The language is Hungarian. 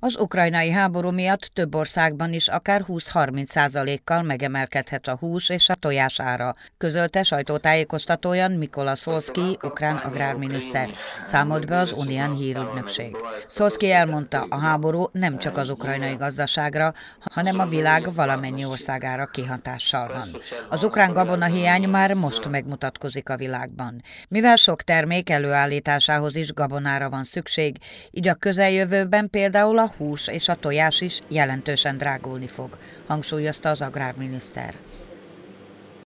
Az ukrajnai háború miatt több országban is akár 20-30 százalékkal megemelkedhet a hús és a tojás ára, közölte sajtótájékoztatóján Mikola Szolszki, ukrán agrárminiszter. Számolt be az Unián hírügynökség. Szolszki elmondta, a háború nem csak az ukrajnai gazdaságra, hanem a világ valamennyi országára kihatással van. Az ukrán gabona hiány már most megmutatkozik a világban. Mivel sok termék előállításához is gabonára van szükség, így a közeljövőben például a a hús és a tojás is jelentősen drágulni fog, hangsúlyozta az agrárminiszter.